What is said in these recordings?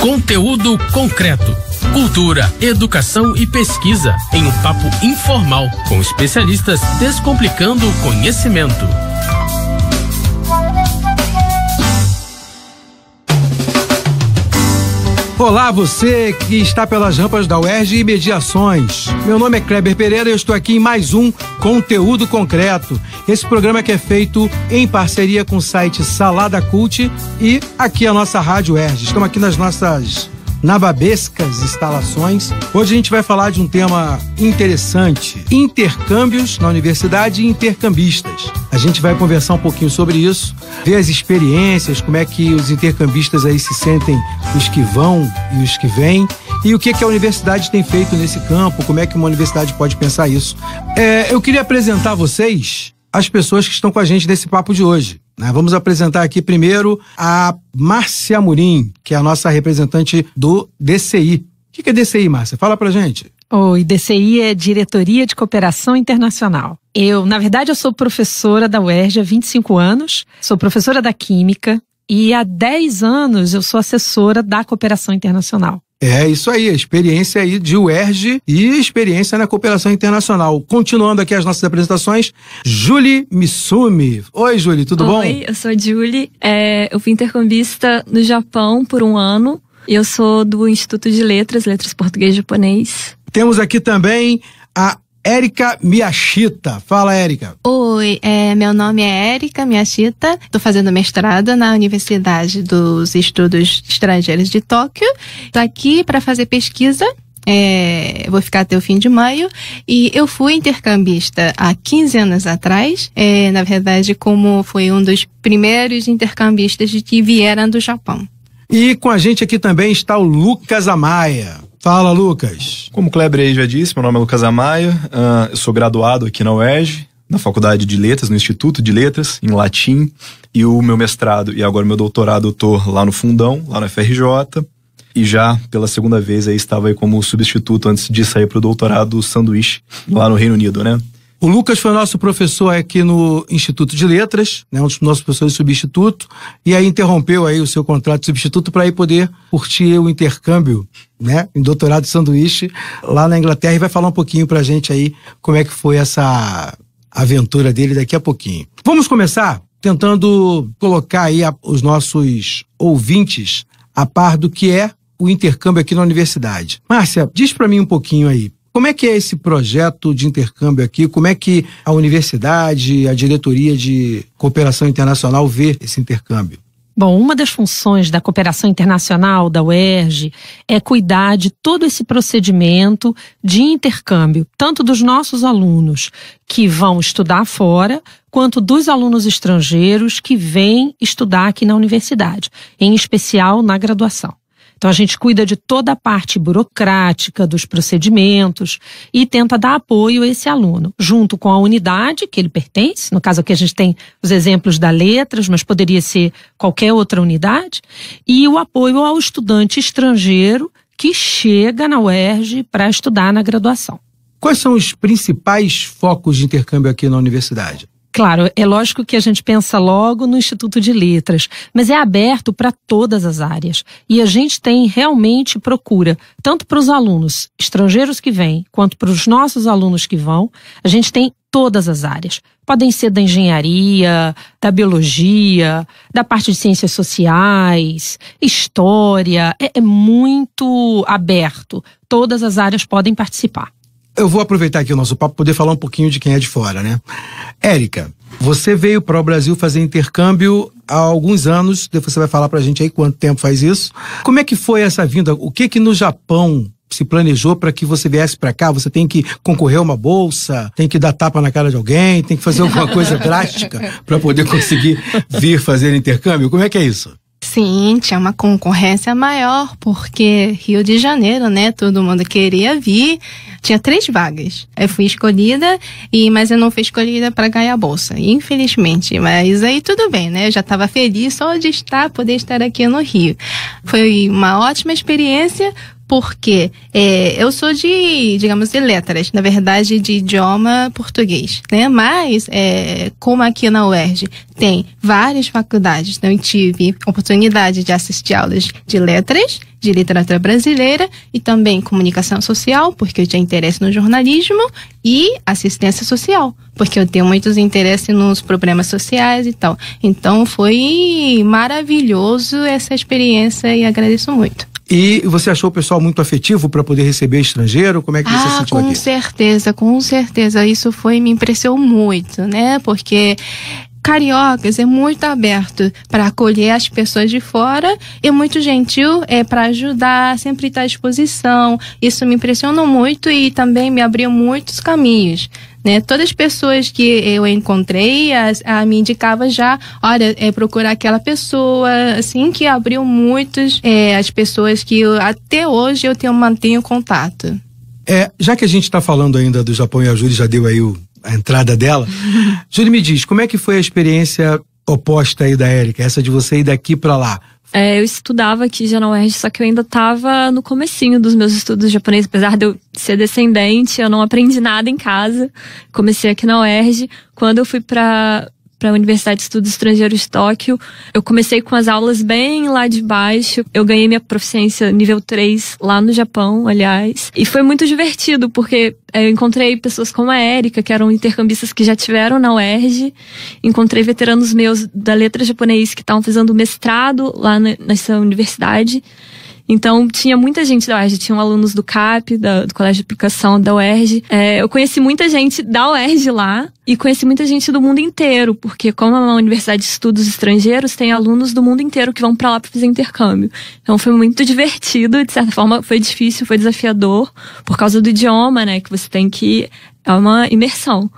Conteúdo concreto. Cultura, educação e pesquisa em um papo informal com especialistas descomplicando o conhecimento. Olá, você que está pelas rampas da UERJ e mediações. Meu nome é Kleber Pereira e eu estou aqui em mais um Conteúdo Concreto. Esse programa que é feito em parceria com o site Salada Cult e aqui a nossa Rádio UERJ. Estamos aqui nas nossas navabescas instalações. Hoje a gente vai falar de um tema interessante: intercâmbios na universidade e intercambistas. A gente vai conversar um pouquinho sobre isso, ver as experiências, como é que os intercambistas aí se sentem, os que vão e os que vêm e o que, é que, a universidade tem feito nesse campo, como é que uma universidade pode pensar isso. É, eu queria apresentar vocês as pessoas que estão com a gente nesse papo de hoje. Né? Vamos apresentar aqui primeiro a Márcia Murim, que é a nossa representante do DCI. O que é DCI, Márcia? Fala pra gente. Oi, DCI é Diretoria de Cooperação Internacional. Eu, na verdade, eu sou professora da UERJ há 25 anos, sou professora da Química e há 10 anos eu sou assessora da Cooperação Internacional. É, isso aí, experiência aí de UERJ e experiência na cooperação internacional. Continuando aqui as nossas apresentações, Julie Misumi. Oi, Julie, tudo Oi, bom? Oi, eu sou a Julie. É, eu fui intercambista no Japão por um ano. Eu sou do Instituto de Letras, Letras Português e Japonês. Temos aqui também a Érica Miyashita. Fala, Érica. Oi, é, meu nome é Érica Miyashita. Estou fazendo mestrado na Universidade dos Estudos Estrangeiros de Tóquio. Estou aqui para fazer pesquisa é, vou ficar até o fim de maio. E eu fui intercambista há 15 anos atrás. É, na verdade, como foi um dos primeiros intercambistas que vieram do Japão. E com a gente aqui também está o Lucas Amaya. Fala, Lucas. Como o Kleber aí já disse, meu nome é Lucas Amaio, uh, ah, eu sou graduado aqui na UERJ, na Faculdade de Letras, no Instituto de Letras, em latim, e o meu mestrado e agora o meu doutorado eu tô lá no Fundão, lá na FRJ, e já pela segunda vez aí estava aí como substituto antes de sair para o doutorado sanduíche lá no Reino Unido, né? O Lucas foi nosso professor aqui no Instituto de Letras, né, um dos nossos professores de substituto, e aí interrompeu aí o seu contrato de substituto para aí poder curtir o intercâmbio né, em doutorado de sanduíche lá na Inglaterra e vai falar um pouquinho pra gente aí como é que foi essa aventura dele daqui a pouquinho. Vamos começar tentando colocar aí a, os nossos ouvintes a par do que é o intercâmbio aqui na universidade. Márcia, diz para mim um pouquinho aí. Como é que é esse projeto de intercâmbio aqui? Como é que a universidade, a diretoria de cooperação internacional vê esse intercâmbio? Bom, uma das funções da cooperação internacional da UERJ é cuidar de todo esse procedimento de intercâmbio, tanto dos nossos alunos que vão estudar fora, quanto dos alunos estrangeiros que vêm estudar aqui na universidade, em especial na graduação. Então a gente cuida de toda a parte burocrática dos procedimentos e tenta dar apoio a esse aluno, junto com a unidade que ele pertence. No caso aqui a gente tem os exemplos da letras, mas poderia ser qualquer outra unidade, e o apoio ao estudante estrangeiro que chega na UERJ para estudar na graduação. Quais são os principais focos de intercâmbio aqui na universidade? Claro, é lógico que a gente pensa logo no Instituto de Letras, mas é aberto para todas as áreas. E a gente tem realmente procura, tanto para os alunos estrangeiros que vêm, quanto para os nossos alunos que vão. A gente tem todas as áreas. Podem ser da engenharia, da biologia, da parte de ciências sociais, história. É, é muito aberto. Todas as áreas podem participar eu vou aproveitar aqui o nosso papo poder falar um pouquinho de quem é de fora, né? Érica, você veio para o Brasil fazer intercâmbio há alguns anos, depois você vai falar para a gente aí quanto tempo faz isso. Como é que foi essa vinda? O que que no Japão se planejou para que você viesse para cá? Você tem que concorrer a uma bolsa, tem que dar tapa na cara de alguém, tem que fazer alguma coisa drástica para poder conseguir vir fazer intercâmbio? Como é que é isso? Sim, tinha é uma concorrência maior, porque Rio de Janeiro, né? Todo mundo queria vir. Tinha três vagas. Eu fui escolhida, e mas eu não fui escolhida para ganhar a bolsa, infelizmente. Mas aí tudo bem, né? Eu já estava feliz só de estar, poder estar aqui no Rio. Foi uma ótima experiência porque é, eu sou de, digamos, de letras, na verdade, de idioma português, né? Mas, é, como aqui na UERJ tem várias faculdades, então eu tive oportunidade de assistir aulas de letras, de literatura brasileira e também comunicação social, porque eu tinha interesse no jornalismo, e assistência social, porque eu tenho muitos interesses nos problemas sociais e tal. Então, foi maravilhoso essa experiência e agradeço muito. E você achou o pessoal muito afetivo para poder receber estrangeiro? Como é que ah, você sentiu com aqui? Com certeza, com certeza. Isso foi me impressionou muito, né? Porque cariocas é muito aberto para acolher as pessoas de fora e muito gentil é para ajudar, sempre está à disposição. Isso me impressionou muito e também me abriu muitos caminhos. Né? Todas as pessoas que eu encontrei, as, a, me indicava já, olha, é, procurar aquela pessoa, assim, que abriu muitos é, as pessoas que eu, até hoje eu tenho, mantenho contato. É, já que a gente está falando ainda do Japão e a Júlia já deu aí o, a entrada dela, Júlia me diz, como é que foi a experiência oposta aí da Érica, essa de você ir daqui para lá? É, eu estudava aqui já na UERJ, só que eu ainda estava no comecinho dos meus estudos de japonês, apesar de eu ser descendente, eu não aprendi nada em casa. Comecei aqui na UERJ. Quando eu fui para para a Universidade de Estudos Estrangeiros de Tóquio. Eu comecei com as aulas bem lá de baixo. Eu ganhei minha proficiência nível 3 lá no Japão, aliás. E foi muito divertido, porque é, eu encontrei pessoas como a Érica, que eram intercambistas que já tiveram na UERJ. Encontrei veteranos meus da letra japonês que estavam fazendo mestrado lá nessa universidade. Então, tinha muita gente da UERJ, tinham alunos do CAP, da, do Colégio de Aplicação, da UERJ. É, eu conheci muita gente da UERJ lá e conheci muita gente do mundo inteiro, porque como é uma universidade de estudos estrangeiros, tem alunos do mundo inteiro que vão para lá para fazer intercâmbio. Então, foi muito divertido, de certa forma, foi difícil, foi desafiador, por causa do idioma, né, que você tem que... É uma imersão.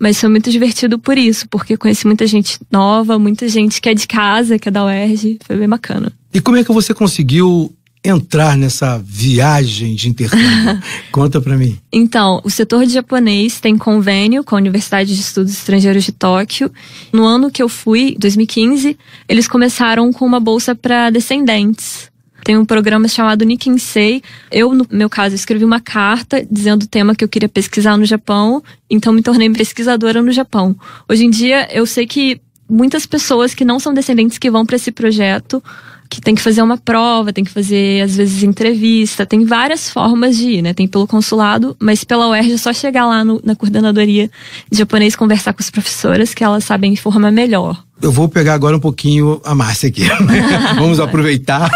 Mas foi muito divertido por isso, porque conheci muita gente nova, muita gente que é de casa, que é da UERJ, foi bem bacana. E como é que você conseguiu entrar nessa viagem de intercâmbio? Conta para mim. Então, o setor de japonês tem convênio com a Universidade de Estudos Estrangeiros de Tóquio. No ano que eu fui, 2015, eles começaram com uma bolsa para descendentes. Tem um programa chamado Nikinsei. Eu, no meu caso, escrevi uma carta dizendo o tema que eu queria pesquisar no Japão, então me tornei pesquisadora no Japão. Hoje em dia, eu sei que muitas pessoas que não são descendentes que vão para esse projeto que tem que fazer uma prova, tem que fazer, às vezes, entrevista, tem várias formas de ir, né? Tem pelo consulado, mas pela UERJ é só chegar lá no, na coordenadoria de japonês conversar com as professoras, que elas sabem informar melhor. Eu vou pegar agora um pouquinho a Márcia aqui. Vamos aproveitar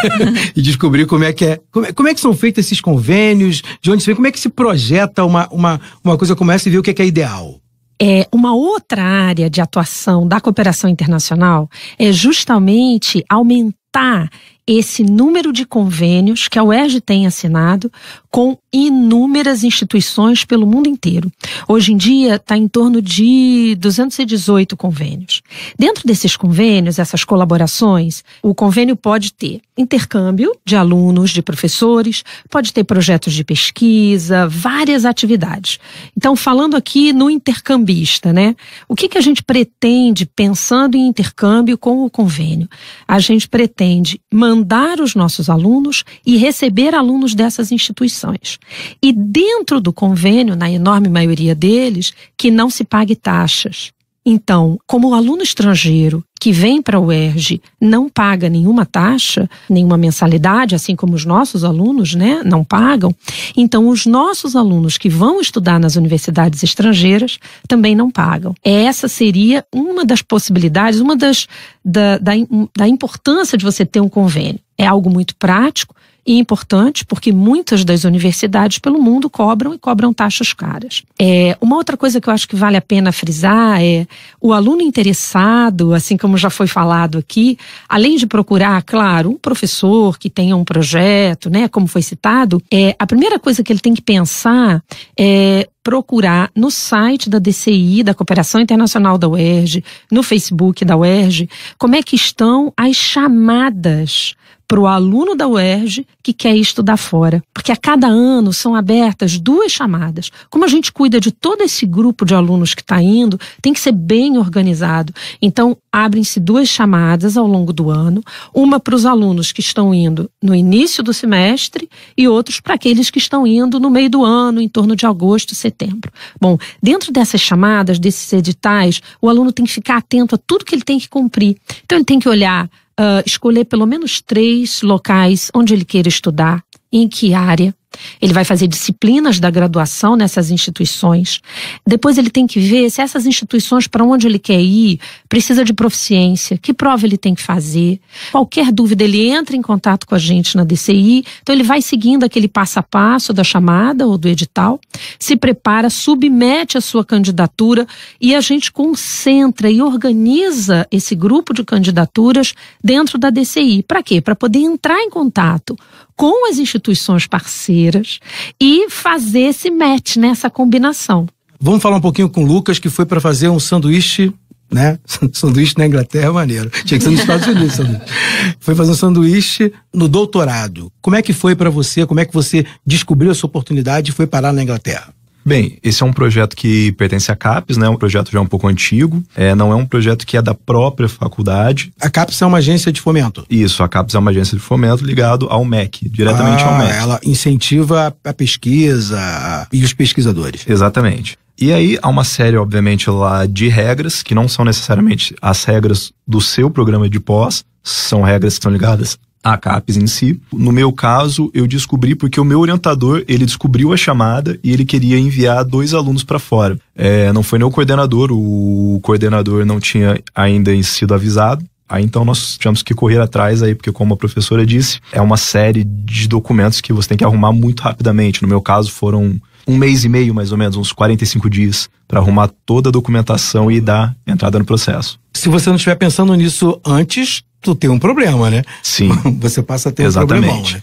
e descobrir como é que é. Como, é, como é que são feitos esses convênios? De onde se vem? Como é que se projeta uma, uma, uma coisa como essa e ver o que é, que é ideal? É, uma outra área de atuação da cooperação internacional é justamente aumentar 大。esse número de convênios que a UERJ tem assinado com inúmeras instituições pelo mundo inteiro. Hoje em dia está em torno de 218 convênios. Dentro desses convênios, essas colaborações, o convênio pode ter intercâmbio de alunos, de professores, pode ter projetos de pesquisa, várias atividades. Então, falando aqui no intercambista, né? O que, que a gente pretende pensando em intercâmbio com o convênio? A gente pretende manter mandar os nossos alunos e receber alunos dessas instituições. E dentro do convênio, na enorme maioria deles, que não se pague taxas. Então, como o aluno estrangeiro que vem para o ERJ não paga nenhuma taxa, nenhuma mensalidade, assim como os nossos alunos, né, não pagam, então os nossos alunos que vão estudar nas universidades estrangeiras também não pagam. Essa seria uma das possibilidades, uma das da, da, da importância de você ter um convênio. É algo muito prático, e importante, porque muitas das universidades pelo mundo cobram e cobram taxas caras. É, uma outra coisa que eu acho que vale a pena frisar é o aluno interessado, assim como já foi falado aqui, além de procurar, claro, um professor que tenha um projeto, né, como foi citado, é, a primeira coisa que ele tem que pensar é procurar no site da DCI, da Cooperação Internacional da UERJ, no Facebook da UERJ, como é que estão as chamadas para o aluno da UERJ que quer estudar fora. Porque a cada ano são abertas duas chamadas. Como a gente cuida de todo esse grupo de alunos que está indo, tem que ser bem organizado. Então, abrem-se duas chamadas ao longo do ano: uma para os alunos que estão indo no início do semestre e outros para aqueles que estão indo no meio do ano, em torno de agosto, setembro. Bom, dentro dessas chamadas, desses editais, o aluno tem que ficar atento a tudo que ele tem que cumprir. Então, ele tem que olhar escolher pelo menos três locais onde ele queira estudar, em que área, ele vai fazer disciplinas da graduação nessas instituições. Depois ele tem que ver se essas instituições para onde ele quer ir precisa de proficiência, que prova ele tem que fazer. Qualquer dúvida ele entra em contato com a gente na DCI. Então ele vai seguindo aquele passo a passo da chamada ou do edital, se prepara, submete a sua candidatura e a gente concentra e organiza esse grupo de candidaturas dentro da DCI. Para quê? Para poder entrar em contato com as instituições parceiras e fazer esse match, né, essa combinação. Vamos falar um pouquinho com o Lucas, que foi para fazer um sanduíche né? Sanduíche na Inglaterra é maneiro. Tinha que ser nos Estados Unidos. Foi fazer um sanduíche no doutorado. Como é que foi para você? Como é que você descobriu essa oportunidade e foi parar na Inglaterra? Bem, esse é um projeto que pertence à CAPES, né? É um projeto já um pouco antigo. É, não é um projeto que é da própria faculdade. A CAPES é uma agência de fomento. Isso, a CAPES é uma agência de fomento ligado ao MEC, diretamente ah, ao MEC. Ela incentiva a pesquisa e os pesquisadores. Exatamente. E aí há uma série, obviamente, lá de regras, que não são necessariamente as regras do seu programa de pós, são regras que estão ligadas a CAPES em si. No meu caso, eu descobri porque o meu orientador, ele descobriu a chamada e ele queria enviar dois alunos para fora. É, não foi nem o coordenador, o coordenador não tinha ainda sido avisado. Aí então nós tínhamos que correr atrás aí, porque como a professora disse, é uma série de documentos que você tem que arrumar muito rapidamente. No meu caso foram um mês e meio, mais ou menos, uns 45 dias, para arrumar toda a documentação e dar entrada no processo. Se você não estiver pensando nisso antes, tu tem um problema, né? Sim. Você passa a ter Exatamente. um problema.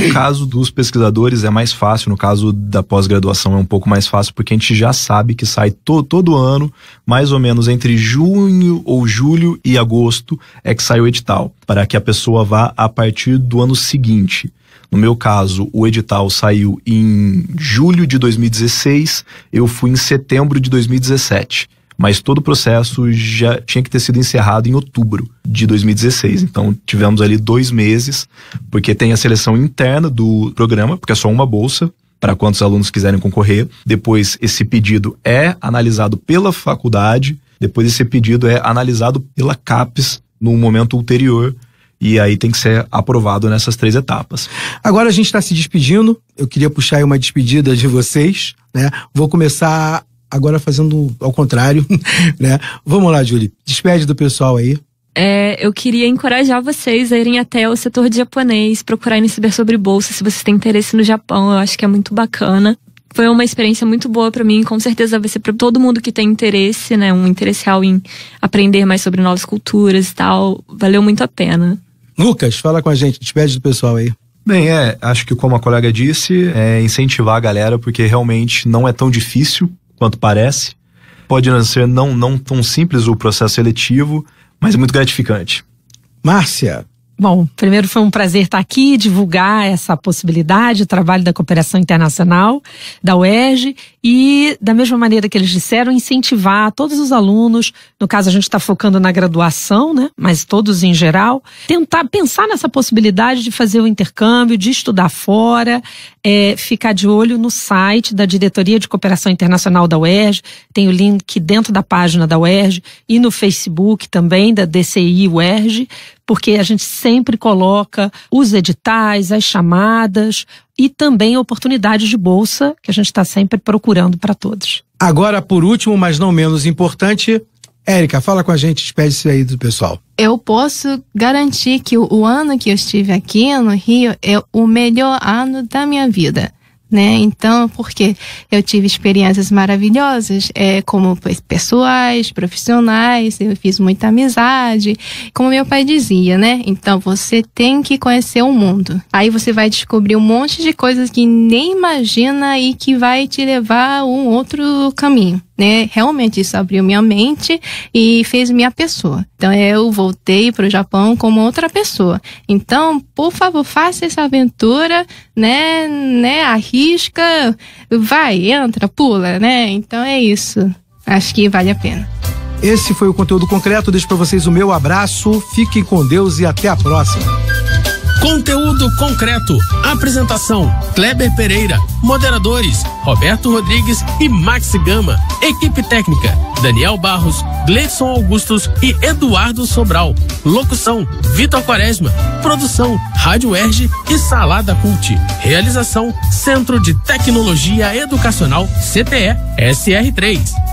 né? No caso dos pesquisadores é mais fácil, no caso da pós-graduação é um pouco mais fácil, porque a gente já sabe que sai to todo ano, mais ou menos entre junho ou julho e agosto é que sai o edital, para que a pessoa vá a partir do ano seguinte. No meu caso, o edital saiu em julho de 2016, eu fui em setembro de 2017 mas todo o processo já tinha que ter sido encerrado em outubro de 2016. Então tivemos ali dois meses, porque tem a seleção interna do programa, porque é só uma bolsa para quantos alunos quiserem concorrer. Depois esse pedido é analisado pela faculdade, depois esse pedido é analisado pela CAPES num momento ulterior e aí tem que ser aprovado nessas três etapas. Agora a gente está se despedindo, eu queria puxar aí uma despedida de vocês, né? Vou começar agora fazendo ao contrário, né? Vamos lá, Julie, despede do pessoal aí. É, eu queria encorajar vocês a irem até o setor de japonês, procurarem saber sobre bolsa, se vocês têm interesse no Japão, eu acho que é muito bacana foi uma experiência muito boa para mim, com certeza vai ser para todo mundo que tem interesse, né, um interesse real em aprender mais sobre novas culturas e tal. Valeu muito a pena. Lucas, fala com a gente, despede do pessoal aí. Bem, é, acho que como a colega disse, é incentivar a galera, porque realmente não é tão difícil quanto parece. Pode ser não, não tão simples o processo seletivo, mas é muito gratificante. Márcia, Bom, primeiro foi um prazer estar aqui, divulgar essa possibilidade, o trabalho da cooperação internacional, da UERJ, e, da mesma maneira que eles disseram, incentivar todos os alunos, no caso a gente está focando na graduação, né, mas todos em geral, tentar pensar nessa possibilidade de fazer o intercâmbio, de estudar fora, é, ficar de olho no site da Diretoria de Cooperação Internacional da UERJ, tem o link dentro da página da UERJ e no Facebook também, da DCI UERJ, porque a gente sempre coloca os editais, as chamadas e também oportunidades de bolsa que a gente está sempre procurando para todos. Agora, por último, mas não menos importante, Érica, fala com a gente, despede-se aí do pessoal. Eu posso garantir que o ano que eu estive aqui no Rio é o melhor ano da minha vida né? Então, porque eu tive experiências maravilhosas, é, como pessoais, profissionais, eu fiz muita amizade, como meu pai dizia, né? Então, você tem que conhecer o mundo. Aí você vai descobrir um monte de coisas que nem imagina e que vai te levar a um outro caminho né? Realmente isso abriu minha mente e fez minha pessoa. Então eu voltei para o Japão como outra pessoa. Então, por favor, faça essa aventura, né? Né? Arrisca, vai, entra, pula, né? Então é isso. Acho que vale a pena. Esse foi o conteúdo concreto. Deixo para vocês o meu abraço. Fiquem com Deus e até a próxima. Conteúdo concreto. Apresentação: Kleber Pereira. Moderadores: Roberto Rodrigues e Max Gama. Equipe técnica: Daniel Barros, Gleison Augustos e Eduardo Sobral. Locução: Vitor Quaresma. Produção: Rádio Erge e Salada Cult. Realização: Centro de Tecnologia Educacional CTE SR3.